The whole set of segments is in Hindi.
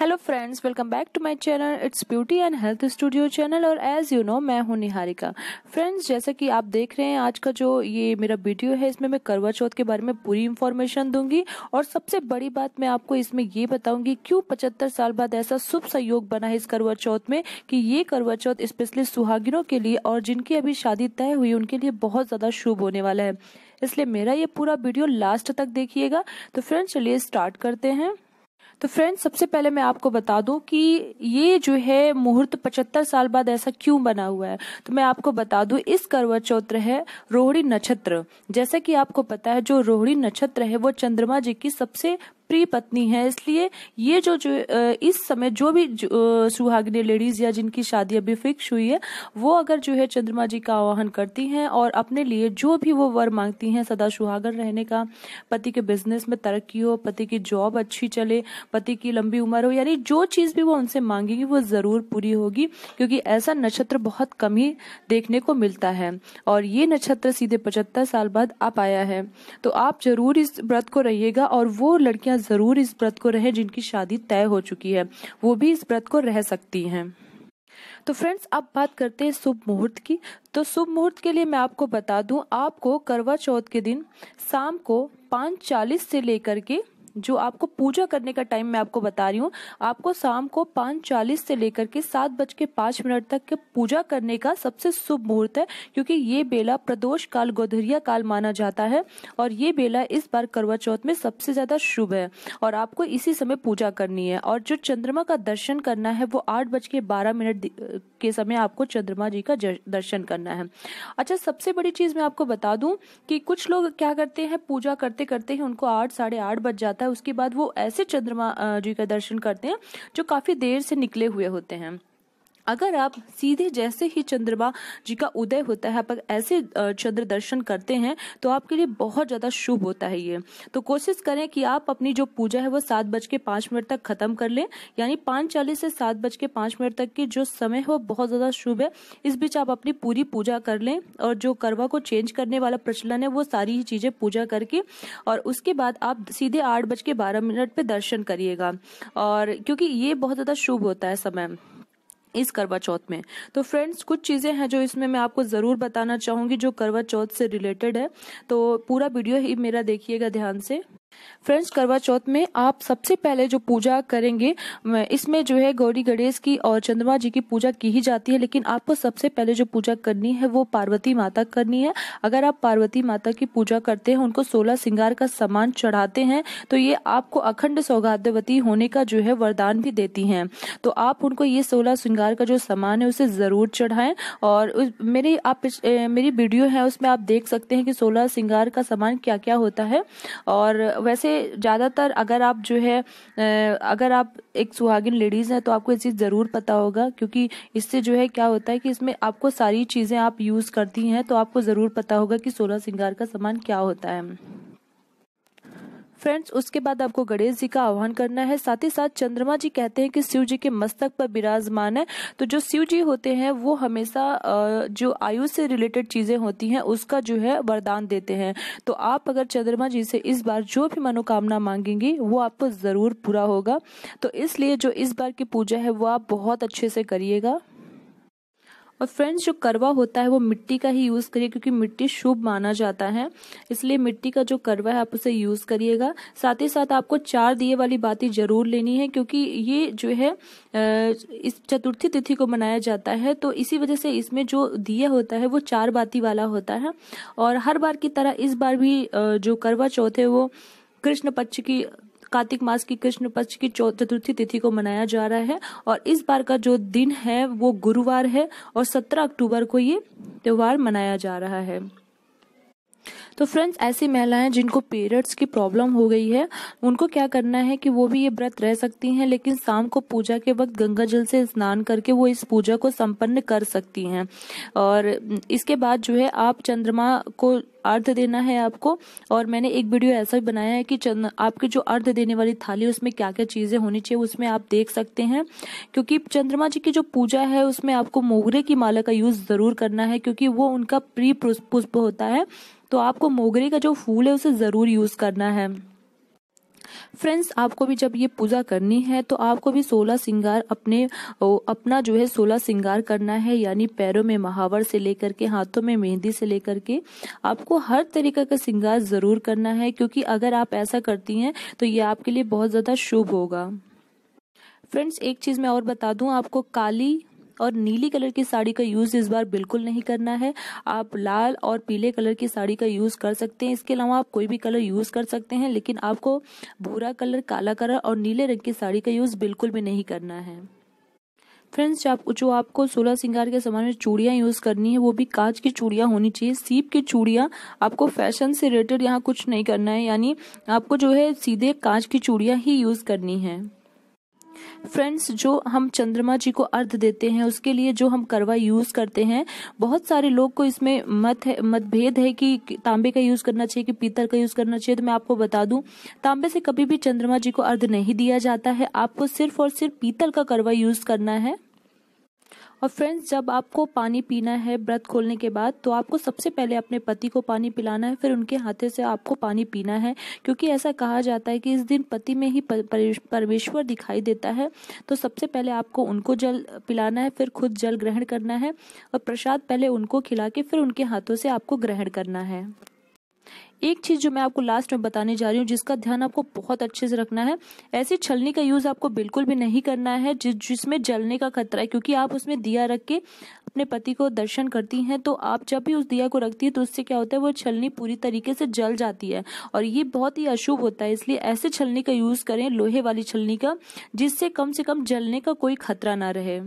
hello friends welcome back to my channel it's beauty and health studio channel और एज यू नो मैं हूं निहारिका फ्रेंड्स जैसा कि आप देख रहे हैं आज का जो ये मेरा वीडियो है इसमें मैं करवा चौथ के बारे में पूरी इन्फॉर्मेशन दूंगी और सबसे बड़ी बात मैं आपको इसमें ये बताऊंगी क्यों पचहत्तर साल बाद ऐसा शुभ सहयोग बना है इस करवा चौथ में कि ये करवा चौथ स्पेशली सुहागिनों के लिए और जिनकी अभी शादी तय हुई उनके लिए बहुत ज़्यादा शुभ होने वाला है इसलिए मेरा ये पूरा वीडियो लास्ट तक देखिएगा तो फ्रेंड्स चलिए स्टार्ट करते हैं तो फ्रेंड्स सबसे पहले मैं आपको बता दूं कि ये जो है मुहूर्त पचहत्तर साल बाद ऐसा क्यों बना हुआ है तो मैं आपको बता दूं इस करवा चौथ है रोहिणी नक्षत्र जैसा कि आपको पता है जो रोहिणी नक्षत्र है वो चंद्रमा जी की सबसे प्रिय पत्नी है इसलिए ये जो जो इस समय जो भी सुहागिनी लेडीज या जिनकी शादी अभी फिक्स हुई है वो अगर जो है चंद्रमा जी का आह्वान करती हैं और अपने लिए जो भी वो वर मांगती हैं सदा सुहागन रहने का पति के बिजनेस में तरक्की हो पति की जॉब अच्छी चले पति की लंबी उम्र हो यानी जो चीज़ भी वो उनसे मांगेगी वो ज़रूर पूरी होगी क्योंकि ऐसा नक्षत्र बहुत कम ही देखने को मिलता है और ये नक्षत्र सीधे पचहत्तर साल बाद आप आया है तो आप जरूर इस व्रत को रहिएगा और वो लड़कियां जरूर इस व्रत को रहे जिनकी शादी तय हो चुकी है वो भी इस व्रत को रह सकती हैं तो फ्रेंड्स अब बात करते हैं शुभ मुहूर्त की तो शुभ मुहूर्त के लिए मैं आपको बता दूं आपको करवा चौथ के दिन शाम को पाँच चालीस से लेकर के जो आपको पूजा करने का टाइम मैं आपको बता रही हूँ आपको शाम को पाँच चालीस से लेकर के सात बज के पाँच मिनट तक के पूजा करने का सबसे शुभ मुहूर्त है क्योंकि ये बेला प्रदोष काल गोधरिया काल माना जाता है और ये बेला इस बार करवा चौथ में सबसे ज्यादा शुभ है और आपको इसी समय पूजा करनी है और जो चंद्रमा का दर्शन करना है वो आठ बज के बारह मिनट के समय आपको चंद्रमा जी का दर्शन करना है अच्छा सबसे बड़ी चीज मैं आपको बता दूं कि कुछ लोग क्या करते हैं पूजा करते करते ही उनको आठ साढ़े आठ बज जाता है उसके बाद वो ऐसे चंद्रमा जी का दर्शन करते हैं जो काफी देर से निकले हुए होते हैं अगर आप सीधे जैसे ही चंद्रमा जी का उदय होता है आप ऐसे चंद्र दर्शन करते हैं तो आपके लिए बहुत ज़्यादा शुभ होता है ये तो कोशिश करें कि आप अपनी जो पूजा है वो सात बज के पाँच मिनट तक ख़त्म कर लें यानी पाँच चालीस से सात बज के पाँच मिनट तक की जो समय है वो बहुत ज़्यादा शुभ है इस बीच आप अपनी पूरी पूजा कर लें और जो करवा को चेंज करने वाला प्रचलन है वो सारी ही चीज़ें पूजा करके और उसके बाद आप सीधे आठ बज के बारह मिनट पर दर्शन करिएगा और क्योंकि ये बहुत ज़्यादा शुभ होता है समय इस करवा चौथ में तो फ्रेंड्स कुछ चीज़ें हैं जो इसमें मैं आपको ज़रूर बताना चाहूँगी जो करवा चौथ से रिलेटेड है तो पूरा वीडियो ही मेरा देखिएगा ध्यान से फ्रेंड्स करवा चौथ में आप सबसे पहले जो पूजा करेंगे इसमें जो है गौरी गणेश की और चंद्रमा जी की पूजा की ही जाती है लेकिन आपको सबसे पहले जो पूजा करनी है वो पार्वती माता करनी है अगर आप पार्वती माता की पूजा करते हैं उनको सोलह सिंगार का सामान चढ़ाते हैं तो ये आपको अखंड सौगातवती होने का जो है वरदान भी देती है तो आप उनको ये सोलह श्रृंगार का जो सामान है उसे ज़रूर चढ़ाए और मेरी आप मेरी वीडियो है उसमें आप देख सकते हैं कि सोलह श्रृंगार का सामान क्या क्या होता है और वैसे ज़्यादातर अगर आप जो है अगर आप एक सुहागिन लेडीज़ हैं तो आपको ये चीज़ ज़रूर पता होगा क्योंकि इससे जो है क्या होता है कि इसमें आपको सारी चीज़ें आप यूज़ करती हैं तो आपको ज़रूर पता होगा कि सोलह सिंगार का सामान क्या होता है फ्रेंड्स उसके बाद आपको गणेश जी का आह्वान करना है साथ ही साथ चंद्रमा जी कहते हैं कि शिव जी के मस्तक पर विराजमान है तो जो शिव जी होते हैं वो हमेशा जो आयु से रिलेटेड चीजें होती हैं उसका जो है वरदान देते हैं तो आप अगर चंद्रमा जी से इस बार जो भी मनोकामना मांगेंगी वो आपको जरूर पूरा होगा तो इसलिए जो इस बार की पूजा है वो आप बहुत अच्छे से करिएगा और फ्रेंड्स जो करवा होता है वो मिट्टी का ही यूज़ करिए क्योंकि मिट्टी शुभ माना जाता है इसलिए मिट्टी का जो करवा है आप उसे यूज़ करिएगा साथ ही साथ आपको चार दिए वाली बातें जरूर लेनी है क्योंकि ये जो है इस चतुर्थी तिथि को मनाया जाता है तो इसी वजह से इसमें जो दिया होता है वो चार बाती वाला होता है और हर बार की तरह इस बार भी जो करवा चौथ है वो कृष्ण पक्ष की कार्तिक मास की कृष्ण पक्ष की चतुर्थी तिथि को मनाया जा रहा है और इस बार का जो दिन है वो गुरुवार है और सत्रह अक्टूबर को ये त्योहार मनाया जा रहा है तो फ्रेंड्स ऐसी महिलाएं जिनको पीरियड्स की प्रॉब्लम हो गई है उनको क्या करना है कि वो भी ये व्रत रह सकती हैं लेकिन शाम को पूजा के वक्त गंगा जल से स्नान करके वो इस पूजा को संपन्न कर सकती हैं और इसके बाद जो है आप चंद्रमा को अर्ध देना है आपको और मैंने एक वीडियो ऐसा भी बनाया है कि चंद आपकी जो अर्ध देने वाली थाली उसमें क्या क्या चीज़ें होनी चाहिए उसमें आप देख सकते हैं क्योंकि चंद्रमा जी की जो पूजा है उसमें आपको मोगरे की माला का यूज़ ज़रूर करना है क्योंकि वो उनका प्री पुष्प होता है तो आपको मोगरे का जो फूल है उसे ज़रूर यूज़ करना है फ्रेंड्स आपको भी जब ये पूजा करनी है तो आपको भी सोलह सिंगार अपने ओ, अपना जो है सोलह सिंगार करना है यानी पैरों में महावर से लेकर के हाथों में मेहंदी से लेकर के आपको हर तरीके का सिंगार ज़रूर करना है क्योंकि अगर आप ऐसा करती हैं तो ये आपके लिए बहुत ज़्यादा शुभ होगा फ्रेंड्स एक चीज़ मैं और बता दूं आपको काली और नीली कलर की साड़ी का यूज इस बार बिल्कुल नहीं करना है आप लाल और पीले कलर की साड़ी का यूज कर सकते हैं इसके अलावा आप कोई भी कलर यूज कर सकते हैं लेकिन आपको भूरा कलर काला कलर और नीले रंग की साड़ी का यूज बिल्कुल भी नहीं करना है फ्रेंड्स आप जो आपको सोलह सिंगार के समान में चूड़ियाँ यूज़ करनी है वो भी कांच की चूड़ियाँ होनी चाहिए सीप की चूड़ियाँ आपको फैशन से रिलेटेड यहाँ कुछ नहीं करना है यानी आपको जो है सीधे कांच की चूड़ियाँ ही यूज़ करनी है फ्रेंड्स जो हम चंद्रमा जी को अर्ध देते हैं उसके लिए जो हम करवा यूज करते हैं बहुत सारे लोग को इसमें मत है मतभेद है कि तांबे का यूज करना चाहिए कि पीतल का यूज करना चाहिए तो मैं आपको बता दूं तांबे से कभी भी चंद्रमा जी को अर्ध नहीं दिया जाता है आपको सिर्फ और सिर्फ पीतल का करवा यूज करना है और फ्रेंड्स जब आपको पानी पीना है व्रत खोलने के बाद तो आपको सबसे पहले अपने पति को पानी पिलाना है फिर उनके हाथे से आपको पानी पीना है क्योंकि ऐसा कहा जाता है कि इस दिन पति में ही परमेश्वर दिखाई देता है तो सबसे पहले आपको उनको जल पिलाना है फिर खुद जल ग्रहण करना है और प्रसाद पहले उनको खिला के फिर उनके हाथों से आपको ग्रहण करना है एक चीज जो मैं आपको लास्ट में बताने जा रही हूँ जिसका ध्यान आपको बहुत अच्छे से रखना है ऐसी छलनी का यूज आपको बिल्कुल भी नहीं करना है जिस जिसमें जलने का खतरा है क्योंकि आप उसमें दिया रख के अपने पति को दर्शन करती हैं तो आप जब भी उस दिया को रखती है तो उससे क्या होता है वो छलनी पूरी तरीके से जल जाती है और ये बहुत ही अशुभ होता है इसलिए ऐसे छलनी का यूज करें लोहे वाली छलनी का जिससे कम से कम जलने का कोई खतरा ना रहे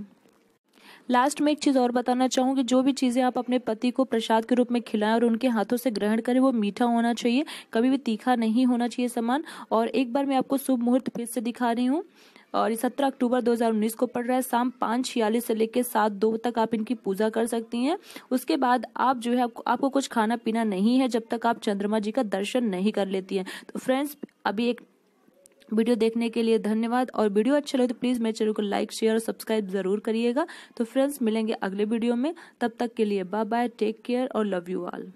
लास्ट में एक चीज़ और बताना चाहूँगी जो भी चीज़ें आप अपने पति को प्रसाद के रूप में खिलाएं और उनके हाथों से ग्रहण करें वो मीठा होना चाहिए कभी भी तीखा नहीं होना चाहिए सामान और एक बार मैं आपको शुभ मुहूर्त फिर से दिखा रही हूँ और ये सत्रह अक्टूबर 2019 को पड़ रहा है शाम पाँच छियालीस से लेकर सात दो तक आप इनकी पूजा कर सकती हैं उसके बाद आप जो है आपको, आपको कुछ खाना पीना नहीं है जब तक आप चंद्रमा जी का दर्शन नहीं कर लेती हैं तो फ्रेंड्स अभी एक वीडियो देखने के लिए धन्यवाद और वीडियो अच्छा लगे तो प्लीज़ मेरे चैनल को लाइक शेयर और सब्सक्राइब जरूर करिएगा तो फ्रेंड्स मिलेंगे अगले वीडियो में तब तक के लिए बाय बाय टेक केयर और लव यू ऑल